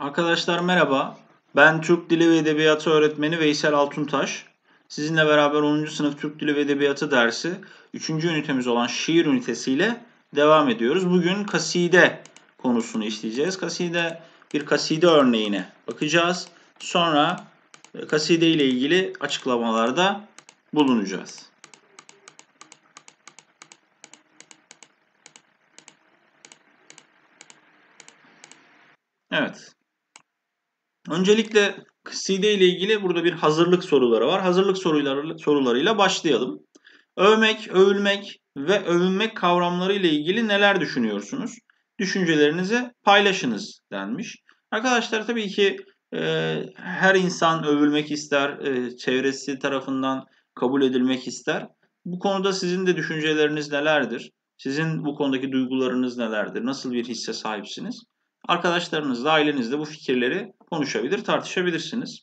Arkadaşlar merhaba. Ben Türk Dili ve Edebiyatı öğretmeni Veysel Altuntaş. Sizinle beraber 10. sınıf Türk Dili ve Edebiyatı dersi 3. ünitemiz olan şiir ünitesiyle devam ediyoruz. Bugün kaside konusunu işleyeceğiz. Kaside bir kaside örneğine bakacağız. Sonra e, kaside ile ilgili açıklamalarda bulunacağız. Evet. Öncelikle kıside ile ilgili burada bir hazırlık soruları var. Hazırlık soruları, sorularıyla başlayalım. Övmek, övülmek ve övünmek kavramları ile ilgili neler düşünüyorsunuz? Düşüncelerinizi paylaşınız denmiş. Arkadaşlar tabii ki e, her insan övülmek ister, e, çevresi tarafından kabul edilmek ister. Bu konuda sizin de düşünceleriniz nelerdir? Sizin bu konudaki duygularınız nelerdir? Nasıl bir hisse sahipsiniz? Arkadaşlarınızla, ailenizle bu fikirleri konuşabilir, tartışabilirsiniz.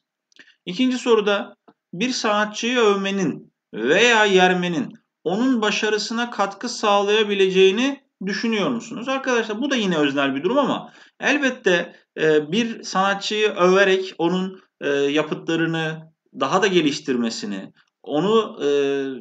İkinci soruda bir sanatçıyı övmenin veya yermenin onun başarısına katkı sağlayabileceğini düşünüyor musunuz? Arkadaşlar bu da yine öznel bir durum ama elbette e, bir sanatçıyı överek onun e, yapıtlarını daha da geliştirmesini, onu e,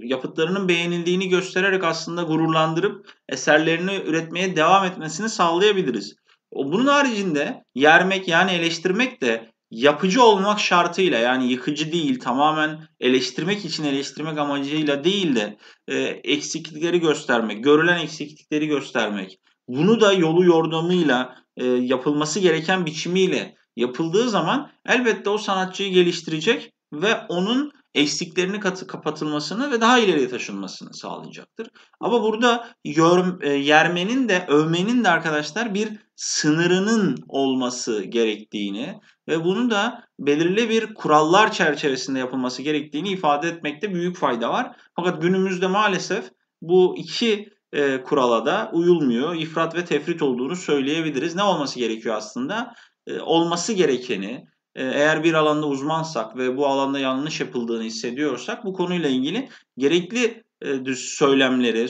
yapıtlarının beğenildiğini göstererek aslında gururlandırıp eserlerini üretmeye devam etmesini sağlayabiliriz. Bunun haricinde yermek yani eleştirmek de yapıcı olmak şartıyla yani yıkıcı değil tamamen eleştirmek için eleştirmek amacıyla değil de e, eksiklikleri göstermek, görülen eksiklikleri göstermek. Bunu da yolu yordamıyla e, yapılması gereken biçimiyle yapıldığı zaman elbette o sanatçıyı geliştirecek ve onun eksiklerini katı kapatılmasını ve daha ileriye taşınmasını sağlayacaktır. Ama burada yor, e, yermenin de övmenin de arkadaşlar bir sınırının olması gerektiğini ve bunu da belirli bir kurallar çerçevesinde yapılması gerektiğini ifade etmekte büyük fayda var. Fakat günümüzde maalesef bu iki e, kurala da uyulmuyor. İfrat ve tefrit olduğunu söyleyebiliriz. Ne olması gerekiyor aslında? E, olması gerekeni, ee, eğer bir alanda uzmansak ve bu alanda yanlış yapıldığını hissediyorsak bu konuyla ilgili gerekli e, söylemleri,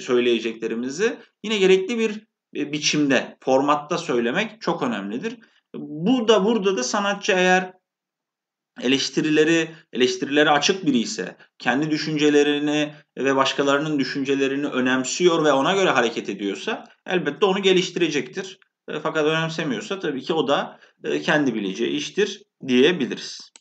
söyleyeceklerimizi yine gerekli bir e, biçimde, formatta söylemek çok önemlidir. Bu da burada da sanatçı eğer eleştirileri eleştirileri açık biri ise kendi düşüncelerini ve başkalarının düşüncelerini önemsiyor ve ona göre hareket ediyorsa elbette onu geliştirecektir. E, fakat önemsemiyorsa tabii ki o da e, kendi bileceği iştir diyebiliriz.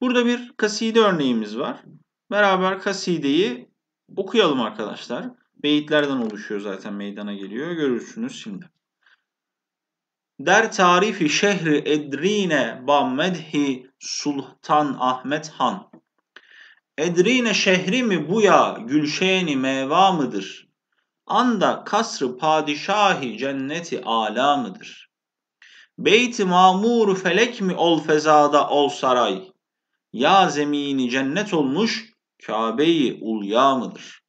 Burada bir kaside örneğimiz var. Beraber kasideyi okuyalım arkadaşlar. Beyitlerden oluşuyor zaten meydana geliyor. Görürsünüz şimdi. Der tarifi şehri edrine ba medhi sultan Ahmet Han. Edrine şehri mi bu ya gülşeni meva mıdır? anda kasrı padişahi cenneti ala mıdır? Beyt-i mamur felek mi ol fezada ol saray? Ya zemini cennet olmuş kabeyi ulya mıdır?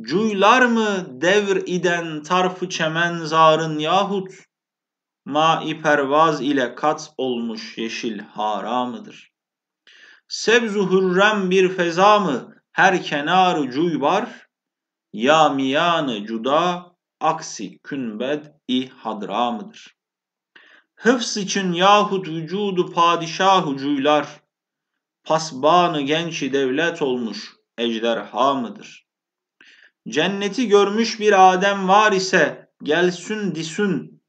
Cuylar mı devr iden tarfı çemen zarın yahut ma'i pervaz ile kat olmuş yeşil hara mıdır? Sebzu hürrem bir feza mı her kenarı cuy var? Ya miyanı cuda aksi künbed i hadramıdır. Hıfs için yahut vücudu padişah cuylar, pasbanı gençi devlet olmuş ejderha mıdır? Cenneti görmüş bir Adem var ise gelsün disün,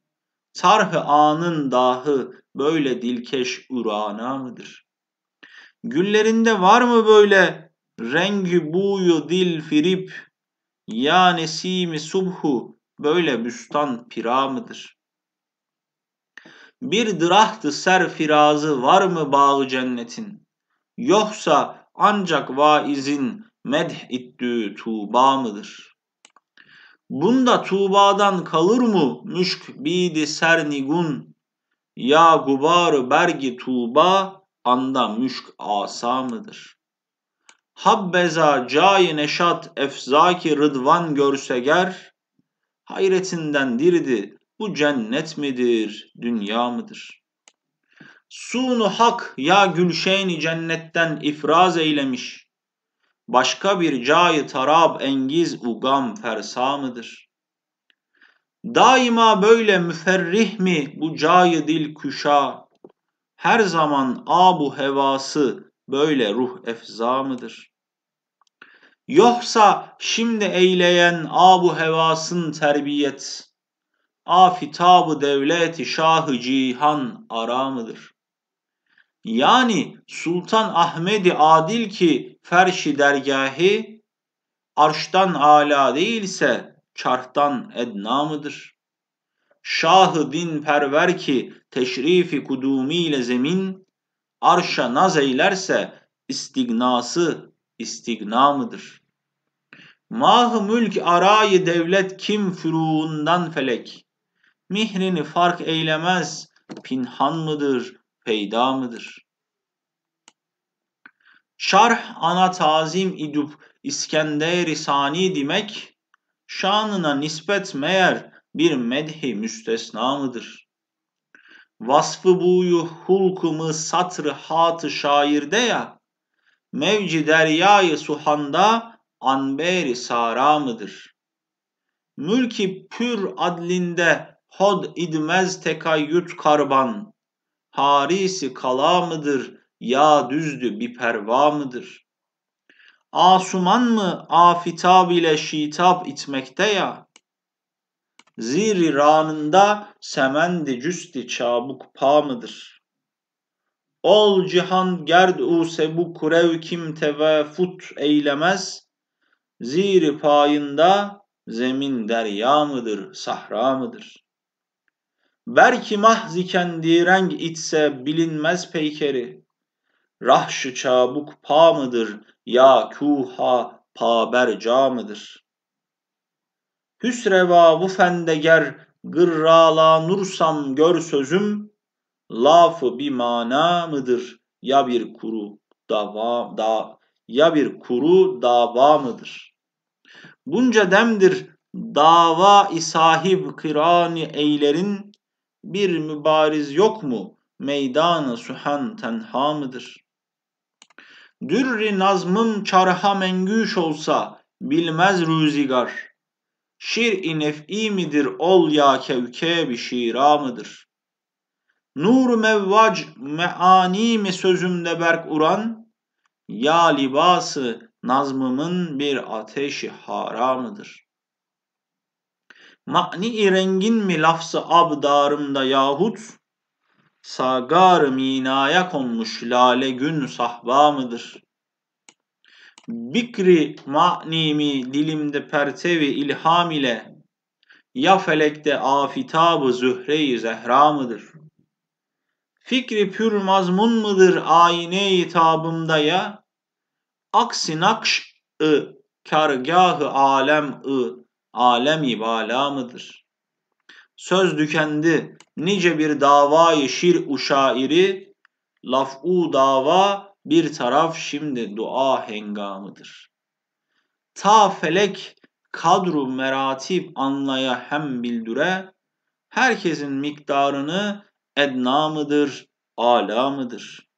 sarhı anın dahı böyle dilkeş urana mıdır? Güllerinde var mı böyle rengi buyu dil firip, ya nesimi subhu böyle büstan pira mıdır? Bir dırahtı ser firazı var mı bağı cennetin? Yoksa ancak vaizin medh ittü tuğba mıdır? Bunda tuğbadan kalır mı müşk bidi nigun Ya gubarı bergi tuğba anda müşk asa mıdır?'' Habbeza cayi neşat efzaki rıdvan görseger hayretinden diridi bu cennet midir, dünya mıdır? Sunu hak ya gülşeni cennetten ifraz eylemiş, başka bir cayi tarab engiz ugam fersa mıdır? Daima böyle müferrih mi bu cayi dil kuşa her zaman abu hevası böyle ruh efza mıdır? Yoksa şimdi eyleyen abu hevasın terbiyet, afitabı devleti şahı cihan ara mıdır? Yani Sultan Ahmedi Adil ki ferşi dergahı arştan ala değilse çarhtan edna mıdır? Şahı din perver ki teşrifi kudumiyle zemin arşa naz eylerse istignası istigna mıdır? mah mülk arayı devlet kim furuundan felek? Mihrini fark eylemez pinhan mıdır, peyda mıdır? Şarh ana tazim idup İskender-i Sani demek, şanına nispet meğer bir medhi müstesna mıdır? vasfı buyu hulkumu satrı hatı şairde ya mevci deryayı suhanda anberi sara mıdır? Mülki pür adlinde hod idmez tekayyüt karban, harisi kala mıdır ya düzdü bir perva mıdır? Asuman mı afitab ile şitap itmekte ya, Ziri ranında semendi cüsti çabuk pa mıdır? Ol cihan gerd use bu kurev kim teve fut eylemez. Ziri payında zemin derya mıdır, sahra mıdır? Belki mahzi kendi renk itse bilinmez peykeri. Rahşı çabuk pa mıdır ya kuha paberca mıdır?'' Hüsreva bu fende gırrala nursam gör sözüm lafı bir mana mıdır ya bir kuru dava da ya bir kuru dava mıdır? Bunca demdir dava isahib kırani eylerin bir mübariz yok mu meydanı suhan tenha mıdır? Dürri nazmım çarha mengüş olsa bilmez rüzigar.'' Şir-i midir ol ya kevke bir şira mıdır? Nur mevvac meani mi sözümde berk uran? Ya libası nazmımın bir ateşi haramıdır. Ma'ni rengin mi lafzı abdarımda yahut sagar minaya konmuş lale gün sahba mıdır? Bikri ma'nimi dilimde pertevi ilham ile ya felekte afitabı zühre-i zehra mıdır? Fikri pür mazmun mıdır ayine-i tabımda ya? Aksi nakş-ı kargah-ı alem-ı alem-i bala mıdır? Söz dükendi nice bir davayı şir uşairi, laf'u dava bir taraf şimdi dua hengamıdır. Ta felek kadru meratip anlaya hem bildüre, herkesin miktarını edna mıdır, ala mıdır?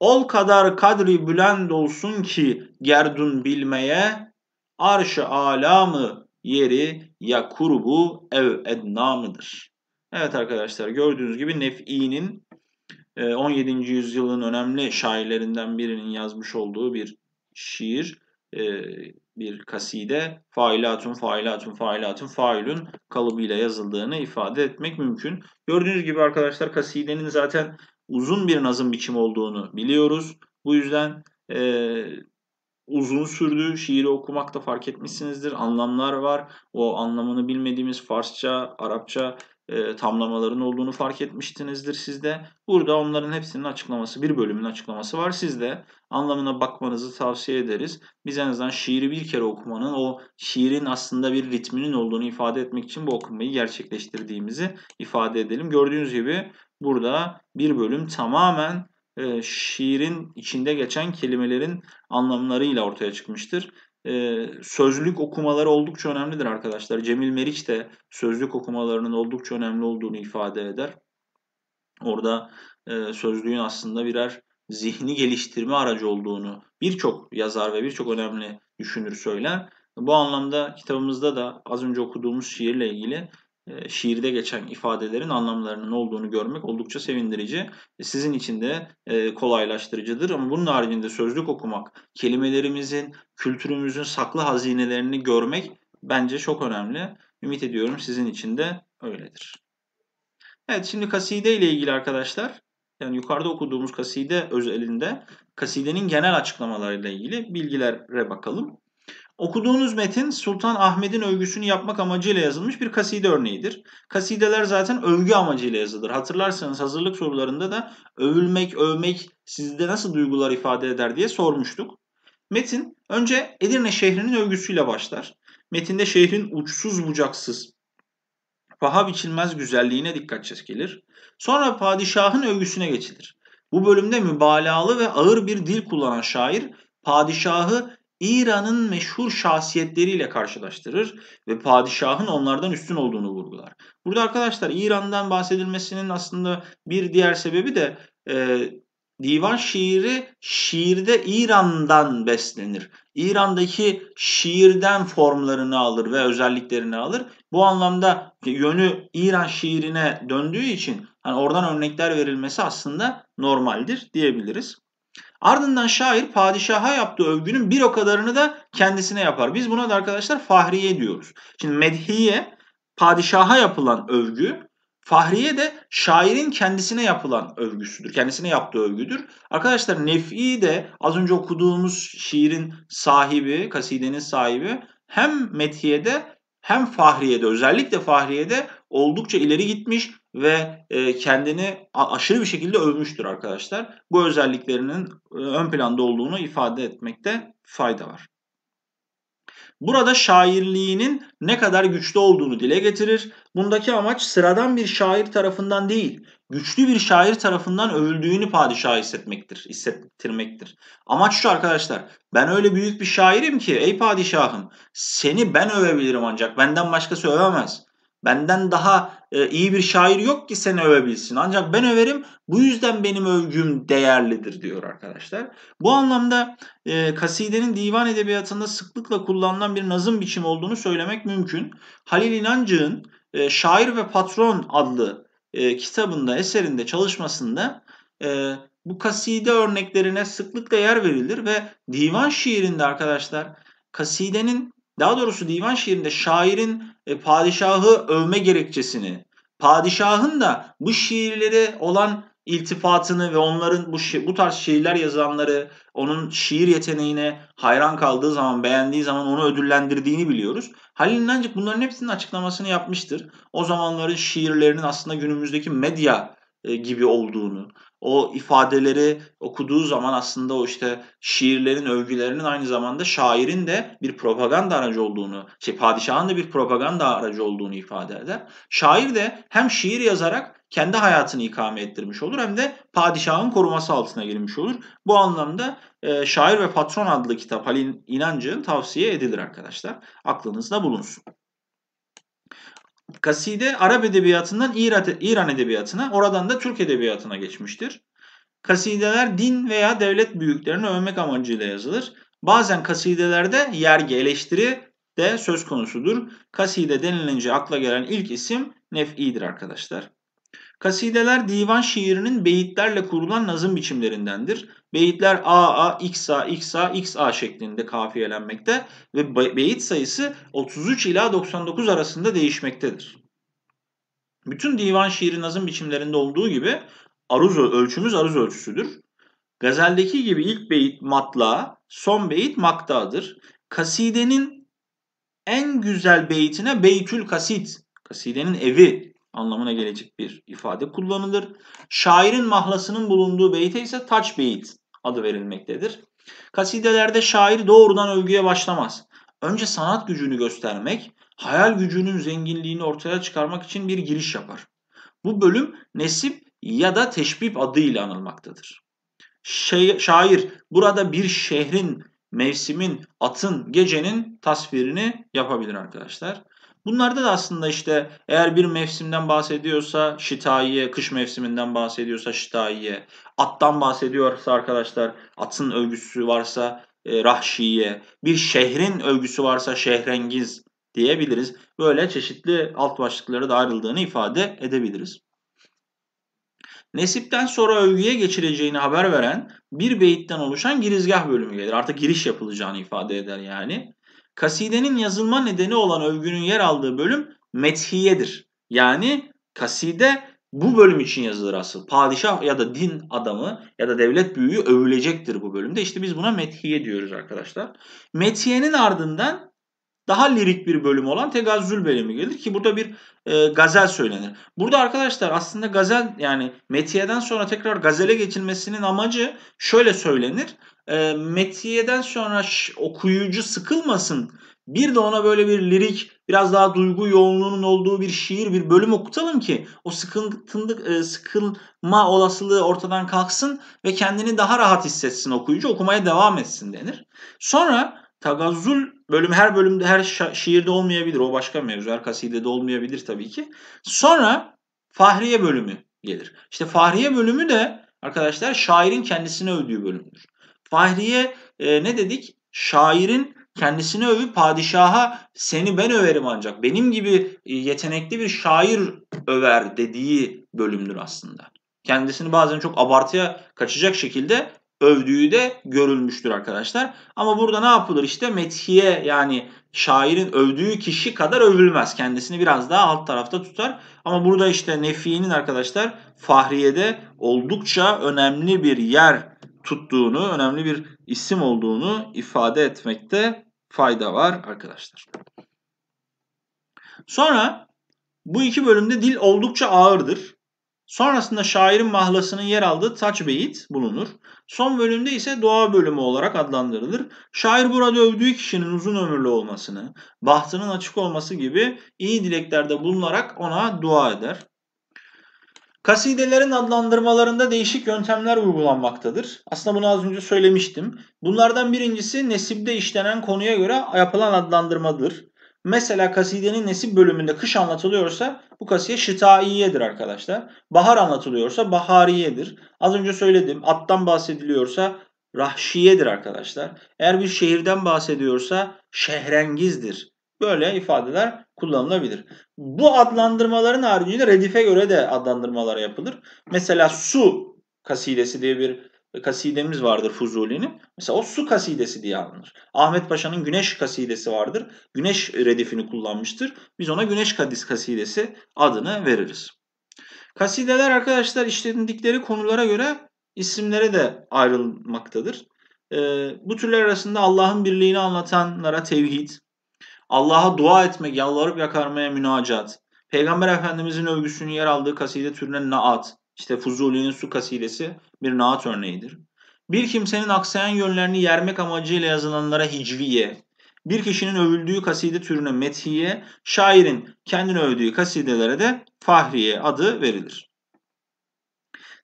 Ol kadar kadri bülend olsun ki gerdun bilmeye, arş-ı ala mı yeri ya kurbu ev edna mıdır? Evet arkadaşlar gördüğünüz gibi nef'inin 17. Ee, yüzyılın önemli şairlerinden birinin yazmış olduğu bir şiir, e, bir kaside failatun failatun failatun fa'ilun kalıbıyla yazıldığını ifade etmek mümkün. Gördüğünüz gibi arkadaşlar kasidenin zaten uzun bir nazım biçimi olduğunu biliyoruz. Bu yüzden e, uzun sürdü. Şiiri okumakta fark etmişsinizdir. Anlamlar var. O anlamını bilmediğimiz Farsça, Arapça e, tamlamaların olduğunu fark etmiştinizdir sizde. Burada onların hepsinin açıklaması, bir bölümün açıklaması var. Sizde anlamına bakmanızı tavsiye ederiz. Biz en azından şiiri bir kere okumanın o şiirin aslında bir ritminin olduğunu ifade etmek için bu okumayı gerçekleştirdiğimizi ifade edelim. Gördüğünüz gibi burada bir bölüm tamamen e, şiirin içinde geçen kelimelerin anlamlarıyla ortaya çıkmıştır e, sözlük okumaları oldukça önemlidir arkadaşlar. Cemil Meriç de sözlük okumalarının oldukça önemli olduğunu ifade eder. Orada e, sözlüğün aslında birer zihni geliştirme aracı olduğunu birçok yazar ve birçok önemli düşünür söyler. Bu anlamda kitabımızda da az önce okuduğumuz şiirle ilgili e, şiirde geçen ifadelerin anlamlarının olduğunu görmek oldukça sevindirici. E, sizin için de e, kolaylaştırıcıdır ama bunun haricinde sözlük okumak, kelimelerimizin, kültürümüzün saklı hazinelerini görmek bence çok önemli. Ümit ediyorum sizin için de öyledir. Evet şimdi kaside ile ilgili arkadaşlar yani yukarıda okuduğumuz kaside özelinde kasidenin genel açıklamalarıyla ilgili bilgilere bakalım. Okuduğunuz metin Sultan Ahmet'in övgüsünü yapmak amacıyla yazılmış bir kaside örneğidir. Kasideler zaten övgü amacıyla yazılır. Hatırlarsanız hazırlık sorularında da övülmek, övmek sizde nasıl duygular ifade eder diye sormuştuk. Metin önce Edirne şehrinin övgüsüyle başlar. Metinde şehrin uçsuz bucaksız, paha biçilmez güzelliğine dikkat çekilir. Sonra padişahın övgüsüne geçilir. Bu bölümde mübalağalı ve ağır bir dil kullanan şair padişahı İran'ın meşhur şahsiyetleriyle karşılaştırır ve padişahın onlardan üstün olduğunu vurgular. Burada arkadaşlar İran'dan bahsedilmesinin aslında bir diğer sebebi de e, divan şiiri şiirde İran'dan beslenir. İran'daki şiirden formlarını alır ve özelliklerini alır. Bu anlamda yönü İran şiirine döndüğü için hani oradan örnekler verilmesi aslında normaldir diyebiliriz. Ardından şair padişaha yaptığı övgünün bir o kadarını da kendisine yapar. Biz buna da arkadaşlar fahriye diyoruz. Şimdi medhiye padişaha yapılan övgü, fahriye de şairin kendisine yapılan övgüsüdür. Kendisine yaptığı övgüdür. Arkadaşlar nef'i de az önce okuduğumuz şiirin sahibi, kasidenin sahibi hem medhiyede hem Fahriye'de özellikle Fahriye'de oldukça ileri gitmiş ve e, kendini aşırı bir şekilde övmüştür arkadaşlar. Bu özelliklerinin e, ön planda olduğunu ifade etmekte fayda var. Burada şairliğinin ne kadar güçlü olduğunu dile getirir. Bundaki amaç sıradan bir şair tarafından değil, güçlü bir şair tarafından övüldüğünü padişaha hissetmektir, hissettirmektir. Amaç şu arkadaşlar, ben öyle büyük bir şairim ki ey padişahım seni ben övebilirim ancak benden başkası övemez. Benden daha e, iyi bir şair yok ki seni övebilsin. Ancak ben överim. Bu yüzden benim övgüm değerlidir diyor arkadaşlar. Bu anlamda e, kasidenin divan edebiyatında sıklıkla kullanılan bir nazım biçimi olduğunu söylemek mümkün. Halil İnancı'nın e, Şair ve Patron adlı e, kitabında, eserinde, çalışmasında e, bu kaside örneklerine sıklıkla yer verilir ve divan şiirinde arkadaşlar kasidenin daha doğrusu divan şiirinde şairin e, padişahı övme gerekçesini, padişahın da bu şiirlere olan iltifatını ve onların bu bu tarz şiirler yazanları onun şiir yeteneğine hayran kaldığı zaman beğendiği zaman onu ödüllendirdiğini biliyoruz. Halil İnancık bunların hepsinin açıklamasını yapmıştır. O zamanların şiirlerinin aslında günümüzdeki medya e, gibi olduğunu, o ifadeleri okuduğu zaman aslında o işte şiirlerin, övgülerinin aynı zamanda şairin de bir propaganda aracı olduğunu, şey padişahın da bir propaganda aracı olduğunu ifade eder. Şair de hem şiir yazarak kendi hayatını ikame ettirmiş olur hem de padişahın koruması altına girmiş olur. Bu anlamda e, Şair ve Patron adlı kitap Halil İnancı'nın tavsiye edilir arkadaşlar. Aklınızda bulunsun. Kaside Arap edebiyatından İran edebiyatına, oradan da Türk edebiyatına geçmiştir. Kasideler din veya devlet büyüklerini övmek amacıyla yazılır. Bazen kasidelerde yergi eleştiri de söz konusudur. Kaside denilince akla gelen ilk isim Nef'idir arkadaşlar. Kasideler divan şiirinin beyitlerle kurulan nazım biçimlerindendir. Beyitler AA, XA, XA, XA şeklinde kafiyelenmekte ve beyit sayısı 33 ila 99 arasında değişmektedir. Bütün divan şiiri nazım biçimlerinde olduğu gibi aruz ölçümüz aruz ölçüsüdür. Gazeldeki gibi ilk beyit matla, son beyit maktadır. Kasidenin en güzel beytine Beytül Kasid, kasidenin evi anlamına gelecek bir ifade kullanılır. Şairin mahlasının bulunduğu beyte ise taç beyit adı verilmektedir. Kasidelerde şair doğrudan övgüye başlamaz. Önce sanat gücünü göstermek, hayal gücünün zenginliğini ortaya çıkarmak için bir giriş yapar. Bu bölüm nesip ya da teşbib adıyla anılmaktadır. Şey, şair burada bir şehrin, mevsimin, atın, gecenin tasvirini yapabilir arkadaşlar. Bunlarda da aslında işte eğer bir mevsimden bahsediyorsa şitaiye, kış mevsiminden bahsediyorsa şitaiye, attan bahsediyorsa arkadaşlar atın övgüsü varsa e, rahşiye, bir şehrin övgüsü varsa şehrengiz diyebiliriz. Böyle çeşitli alt başlıklara da ayrıldığını ifade edebiliriz. Nesipten sonra övgüye geçireceğini haber veren bir beyitten oluşan girizgah bölümü gelir. Artık giriş yapılacağını ifade eder yani. Kasidenin yazılma nedeni olan övgünün yer aldığı bölüm methiyedir. Yani kaside bu bölüm için yazılır asıl. Padişah ya da din adamı ya da devlet büyüğü övülecektir bu bölümde. İşte biz buna methiye diyoruz arkadaşlar. Methiyenin ardından daha lirik bir bölüm olan tegazül bölümü gelir ki burada bir e, gazel söylenir. Burada arkadaşlar aslında gazel yani metiyeden sonra tekrar gazele geçilmesinin amacı şöyle söylenir e, metiyeden sonra şş, okuyucu sıkılmasın. Bir de ona böyle bir lirik, biraz daha duygu yoğunluğunun olduğu bir şiir, bir bölüm okutalım ki o sıkıntı, e, sıkılma olasılığı ortadan kalksın ve kendini daha rahat hissetsin okuyucu, okumaya devam etsin denir. Sonra tagazzul bölüm her bölümde her şiirde olmayabilir. O başka mevzu. Her de olmayabilir tabii ki. Sonra Fahriye bölümü gelir. İşte Fahriye bölümü de arkadaşlar şairin kendisine övdüğü bölümdür. Fahriye e, ne dedik? Şairin kendisini övüp padişaha seni ben överim ancak benim gibi e, yetenekli bir şair över dediği bölümdür aslında. Kendisini bazen çok abartıya kaçacak şekilde övdüğü de görülmüştür arkadaşlar. Ama burada ne yapılır işte methiye yani şairin övdüğü kişi kadar övülmez. Kendisini biraz daha alt tarafta tutar. Ama burada işte Nefi'nin arkadaşlar Fahriye'de oldukça önemli bir yer tuttuğunu, önemli bir isim olduğunu ifade etmekte fayda var arkadaşlar. Sonra bu iki bölümde dil oldukça ağırdır. Sonrasında şairin mahlasının yer aldığı taç beyit bulunur. Son bölümde ise doğa bölümü olarak adlandırılır. Şair burada övdüğü kişinin uzun ömürlü olmasını, bahtının açık olması gibi iyi dileklerde bulunarak ona dua eder. Kasidelerin adlandırmalarında değişik yöntemler uygulanmaktadır. Aslında bunu az önce söylemiştim. Bunlardan birincisi nesibde işlenen konuya göre yapılan adlandırmadır. Mesela kasidenin nesip bölümünde kış anlatılıyorsa bu kasiye şitaiyedir arkadaşlar. Bahar anlatılıyorsa bahariyedir. Az önce söyledim attan bahsediliyorsa rahşiyedir arkadaşlar. Eğer bir şehirden bahsediyorsa şehrengizdir. Böyle ifadeler kullanılabilir. Bu adlandırmaların haricinde redife göre de adlandırmalar yapılır. Mesela su kasidesi diye bir kasidemiz vardır Fuzuli'nin. Mesela o su kasidesi diye alınır. Ahmet Paşa'nın güneş kasidesi vardır. Güneş redifini kullanmıştır. Biz ona güneş kadis kasidesi adını veririz. Kasideler arkadaşlar işlendikleri konulara göre isimlere de ayrılmaktadır. Ee, bu türler arasında Allah'ın birliğini anlatanlara tevhid, Allah'a dua etmek, yalvarıp yakarmaya münacat. Peygamber Efendimizin övgüsünün yer aldığı kaside türüne naat. İşte Fuzuli'nin su kasidesi bir naat örneğidir. Bir kimsenin aksayan yönlerini yermek amacıyla yazılanlara hicviye, bir kişinin övüldüğü kaside türüne methiye, şairin kendini övdüğü kasidelere de fahriye adı verilir.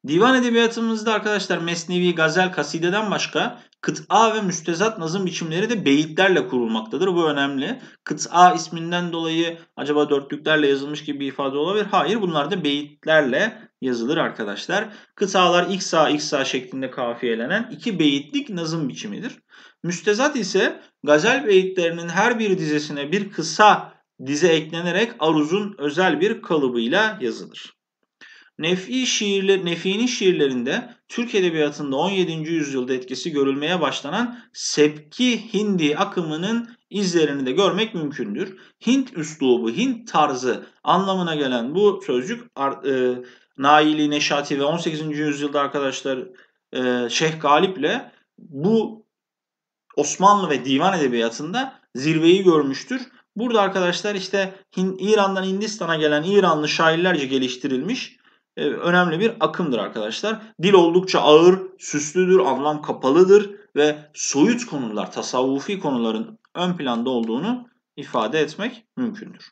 Divan edebiyatımızda arkadaşlar Mesnevi Gazel kasideden başka Kıt'a ve müstezat nazım biçimleri de beyitlerle kurulmaktadır. Bu önemli. Kıt'a isminden dolayı acaba dörtlüklerle yazılmış gibi bir ifade olabilir. Hayır bunlar da beyitlerle yazılır arkadaşlar. Kıtalar iksa iksa şeklinde kafiyelenen iki beyitlik nazım biçimidir. Müstezat ise gazel beyitlerinin her bir dizesine bir kısa dize eklenerek aruzun özel bir kalıbıyla yazılır. Nefi şiirle, Nefi'nin şiirlerinde Türk edebiyatında 17. yüzyılda etkisi görülmeye başlanan Sepki Hindi akımının izlerini de görmek mümkündür. Hint üslubu, Hint tarzı anlamına gelen bu sözcük e, Naili, Neşati ve 18. yüzyılda arkadaşlar e, Şeyh Galip'le bu Osmanlı ve divan edebiyatında zirveyi görmüştür. Burada arkadaşlar işte İran'dan Hindistan'a gelen İranlı şairlerce geliştirilmiş e, önemli bir akımdır arkadaşlar. Dil oldukça ağır, süslüdür, anlam kapalıdır ve soyut konular, tasavvufi konuların ön planda olduğunu ifade etmek mümkündür.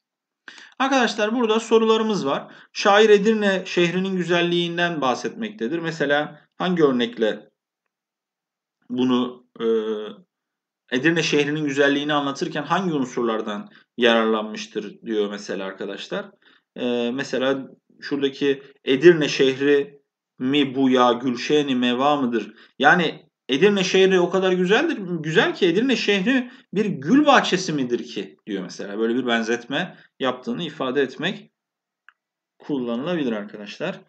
Arkadaşlar burada sorularımız var. Şair Edirne şehrinin güzelliğinden bahsetmektedir. Mesela hangi örnekle bunu e, Edirne şehrinin güzelliğini anlatırken hangi unsurlardan yararlanmıştır diyor mesela arkadaşlar. E, mesela şuradaki Edirne şehri mi bu ya Gülşehni meva mıdır? Yani Edirne şehri o kadar güzeldir. Güzel ki Edirne şehri bir gül bahçesi midir ki diyor mesela. Böyle bir benzetme yaptığını ifade etmek kullanılabilir arkadaşlar.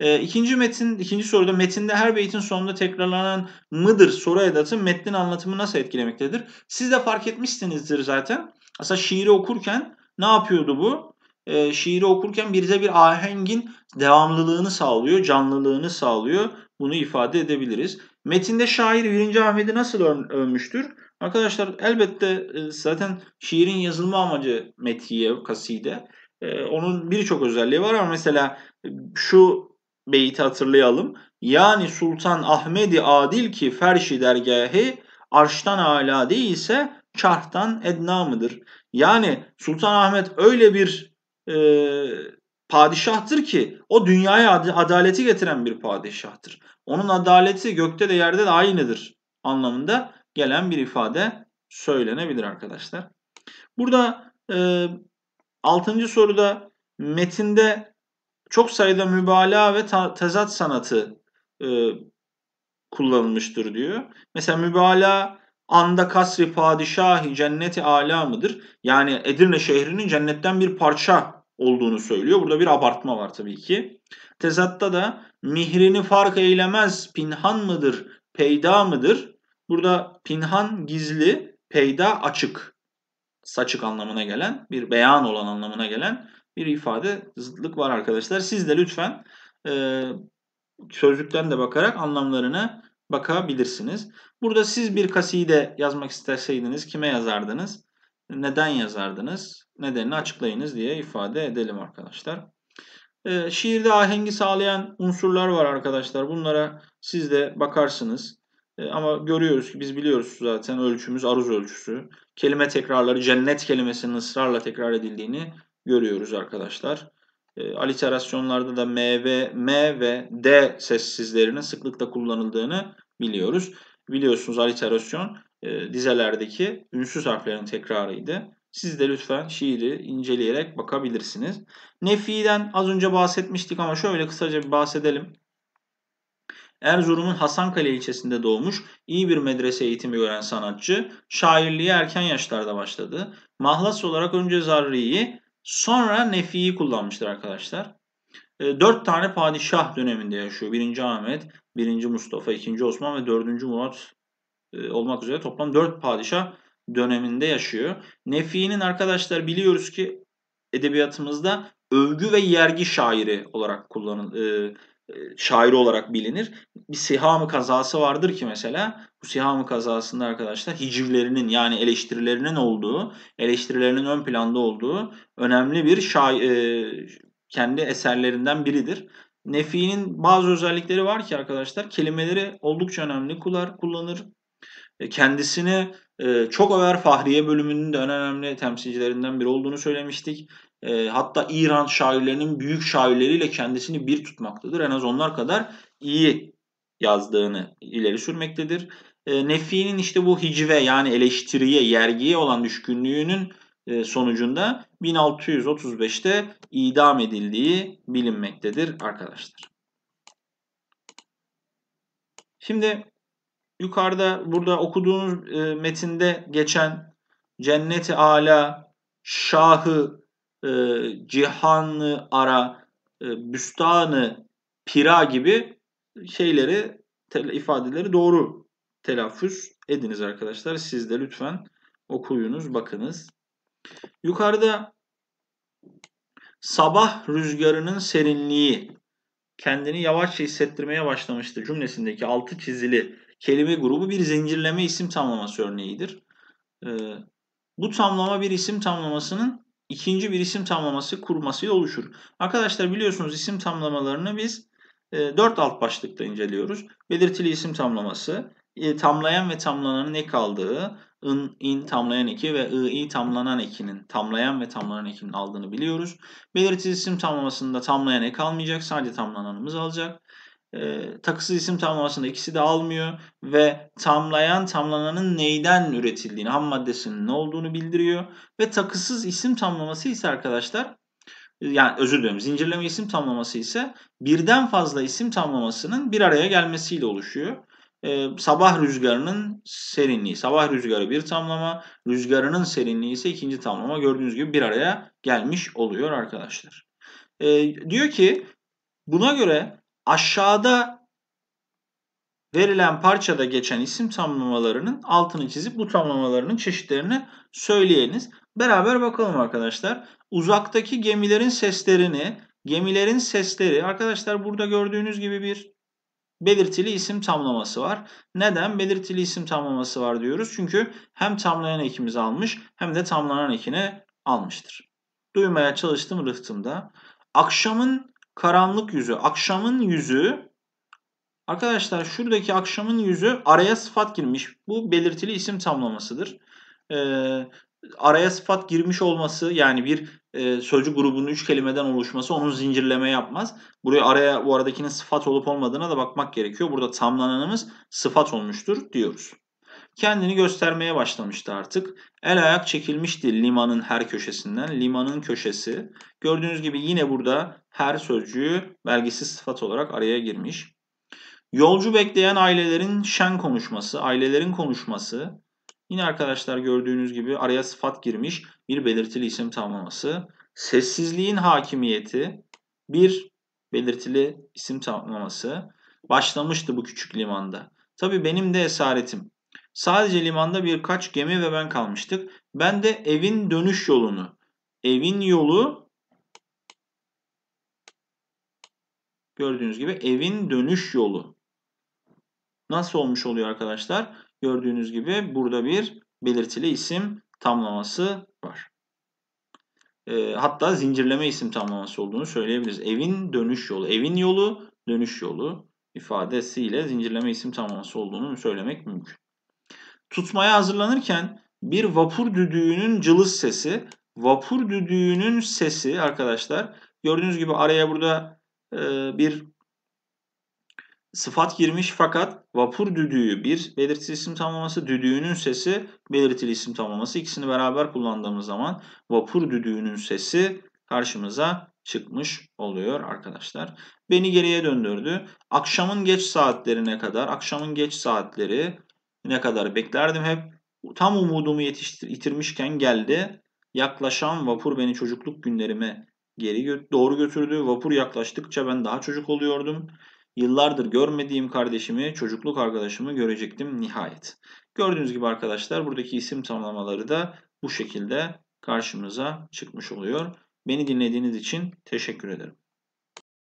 E, ikinci metin, ikinci soruda metinde her beytin sonunda tekrarlanan mıdır soru edatı metnin anlatımı nasıl etkilemektedir? Siz de fark etmişsinizdir zaten. Aslında şiiri okurken ne yapıyordu bu? e, şiiri okurken birize bir ahengin devamlılığını sağlıyor, canlılığını sağlıyor. Bunu ifade edebiliriz. Metinde şair 1. Ahmet'i nasıl ölmüştür? Arkadaşlar elbette e, zaten şiirin yazılma amacı metiye, kaside. E, onun birçok özelliği var ama mesela e, şu beyti hatırlayalım. Yani Sultan Ahmedi Adil ki ferşi dergahı arştan ala değilse çarhtan edna mıdır? Yani Sultan Ahmet öyle bir e, padişahtır ki o dünyaya adaleti getiren bir padişahtır. Onun adaleti gökte de yerde de aynıdır anlamında gelen bir ifade söylenebilir arkadaşlar. Burada e, 6. soruda metinde çok sayıda mübalağa ve tezat sanatı e, kullanılmıştır diyor. Mesela mübalağa anda kasri padişahi cenneti ala mıdır? Yani Edirne şehrinin cennetten bir parça olduğunu söylüyor. Burada bir abartma var tabii ki. Tezatta da mihrini fark eylemez pinhan mıdır, peyda mıdır? Burada pinhan gizli, peyda açık. Saçık anlamına gelen, bir beyan olan anlamına gelen bir ifade zıtlık var arkadaşlar. Siz de lütfen e, sözlükten de bakarak anlamlarına bakabilirsiniz. Burada siz bir kaside yazmak isteseydiniz kime yazardınız? Neden yazardınız? Nedenini açıklayınız diye ifade edelim arkadaşlar. E, şiirde ahengi sağlayan unsurlar var arkadaşlar. Bunlara siz de bakarsınız. Ee, ama görüyoruz ki biz biliyoruz zaten ölçümüz aruz ölçüsü. Kelime tekrarları cennet kelimesinin ısrarla tekrar edildiğini görüyoruz arkadaşlar. Ee, aliterasyonlarda da M ve M ve D sessizlerinin sıklıkla kullanıldığını biliyoruz biliyorsunuz aliterasyon e, dizelerdeki ünsüz harflerin tekrarıydı. Siz de lütfen şiiri inceleyerek bakabilirsiniz. Nefi'den az önce bahsetmiştik ama şöyle kısaca bir bahsedelim. Erzurum'un Hasankale ilçesinde doğmuş, iyi bir medrese eğitimi gören sanatçı, şairliği erken yaşlarda başladı. Mahlas olarak önce Zarri'yi, sonra Nefi'yi kullanmıştır arkadaşlar. E, dört tane padişah döneminde yaşıyor. Birinci Ahmet, 1. Mustafa, 2. Osman ve 4. Murat e, olmak üzere toplam 4 padişah döneminde yaşıyor. Nefi'nin arkadaşlar biliyoruz ki edebiyatımızda övgü ve yergi şairi olarak kullanıl e, e, şairi olarak bilinir. Bir Sihamı kazası vardır ki mesela. Bu Sihamı kazasında arkadaşlar hicivlerinin yani eleştirilerinin olduğu, eleştirilerinin ön planda olduğu önemli bir şair, e, kendi eserlerinden biridir. Nefi'nin bazı özellikleri var ki arkadaşlar kelimeleri oldukça önemli kular kullanır. E, kendisini e, çok över Fahriye bölümünün de en önemli temsilcilerinden biri olduğunu söylemiştik. E, hatta İran şairlerinin büyük şairleriyle kendisini bir tutmaktadır. En az onlar kadar iyi yazdığını ileri sürmektedir. Nefi'nin işte bu hicve yani eleştiriye, yergiye olan düşkünlüğünün e, sonucunda 1635'te idam edildiği bilinmektedir arkadaşlar. Şimdi yukarıda burada okuduğunuz e, metinde geçen cenneti ala, şahı, e, cihanı ara, büstanı, pira gibi şeyleri ifadeleri doğru telaffuz ediniz arkadaşlar. Siz de lütfen okuyunuz, bakınız. Yukarıda sabah rüzgarının serinliği kendini yavaşça hissettirmeye başlamıştı cümlesindeki altı çizili kelime grubu bir zincirleme isim tamlaması örneğidir. Ee, bu tamlama bir isim tamlamasının ikinci bir isim tamlaması kurması oluşur. Arkadaşlar biliyorsunuz isim tamlamalarını biz e, dört alt başlıkta inceliyoruz. Belirtili isim tamlaması, e, tamlayan ve tamlananın ne kaldığı, ın, in tamlayan eki ve ı, i tamlanan ekinin, tamlayan ve tamlanan ekinin aldığını biliyoruz. Belirtili isim tamlamasında tamlayan ek almayacak, sadece tamlananımız alacak. E, takısız isim tamlamasında ikisi de almıyor ve tamlayan tamlananın neyden üretildiğini, ham maddesinin ne olduğunu bildiriyor. Ve takısız isim tamlaması ise arkadaşlar yani özür dilerim zincirleme isim tamlaması ise birden fazla isim tamlamasının bir araya gelmesiyle oluşuyor e, sabah rüzgarının serinliği. Sabah rüzgarı bir tamlama, rüzgarının serinliği ise ikinci tamlama. Gördüğünüz gibi bir araya gelmiş oluyor arkadaşlar. E, diyor ki buna göre aşağıda verilen parçada geçen isim tamlamalarının altını çizip bu tamlamalarının çeşitlerini söyleyiniz. Beraber bakalım arkadaşlar. Uzaktaki gemilerin seslerini, gemilerin sesleri arkadaşlar burada gördüğünüz gibi bir belirtili isim tamlaması var. Neden belirtili isim tamlaması var diyoruz? Çünkü hem tamlayan ekimizi almış hem de tamlanan ekini almıştır. Duymaya çalıştım rıhtımda. Akşamın karanlık yüzü, akşamın yüzü Arkadaşlar şuradaki akşamın yüzü araya sıfat girmiş. Bu belirtili isim tamlamasıdır. Ee, araya sıfat girmiş olması yani bir e, sözcük grubunun üç kelimeden oluşması onun zincirleme yapmaz. Buraya araya bu aradakinin sıfat olup olmadığına da bakmak gerekiyor. Burada tamlananımız sıfat olmuştur diyoruz. Kendini göstermeye başlamıştı artık. El ayak çekilmişti limanın her köşesinden. Limanın köşesi. Gördüğünüz gibi yine burada her sözcüğü belgesiz sıfat olarak araya girmiş. Yolcu bekleyen ailelerin şen konuşması, ailelerin konuşması. Yine arkadaşlar gördüğünüz gibi araya sıfat girmiş bir belirtili isim tamlaması. Sessizliğin hakimiyeti bir belirtili isim tamlaması. Başlamıştı bu küçük limanda. Tabi benim de esaretim. Sadece limanda birkaç gemi ve ben kalmıştık. Ben de evin dönüş yolunu, evin yolu gördüğünüz gibi evin dönüş yolu. Nasıl olmuş oluyor arkadaşlar? Gördüğünüz gibi burada bir belirtili isim tamlaması e, hatta zincirleme isim tamlaması olduğunu söyleyebiliriz. Evin dönüş yolu, evin yolu, dönüş yolu ifadesiyle zincirleme isim tamlaması olduğunu söylemek mümkün. Tutmaya hazırlanırken bir vapur düdüğünün cılız sesi, vapur düdüğünün sesi arkadaşlar gördüğünüz gibi araya burada e, bir sıfat girmiş fakat vapur düdüğü bir belirtili isim tamlaması, düdüğünün sesi belirtili isim tamlaması. İkisini beraber kullandığımız zaman vapur düdüğünün sesi karşımıza çıkmış oluyor arkadaşlar. Beni geriye döndürdü. Akşamın geç saatlerine kadar, akşamın geç saatleri ne kadar beklerdim hep. Tam umudumu yetiştir, yitirmişken geldi. Yaklaşan vapur beni çocukluk günlerime geri gö doğru götürdü. Vapur yaklaştıkça ben daha çocuk oluyordum. Yıllardır görmediğim kardeşimi, çocukluk arkadaşımı görecektim nihayet. Gördüğünüz gibi arkadaşlar buradaki isim tanımlamaları da bu şekilde karşımıza çıkmış oluyor. Beni dinlediğiniz için teşekkür ederim.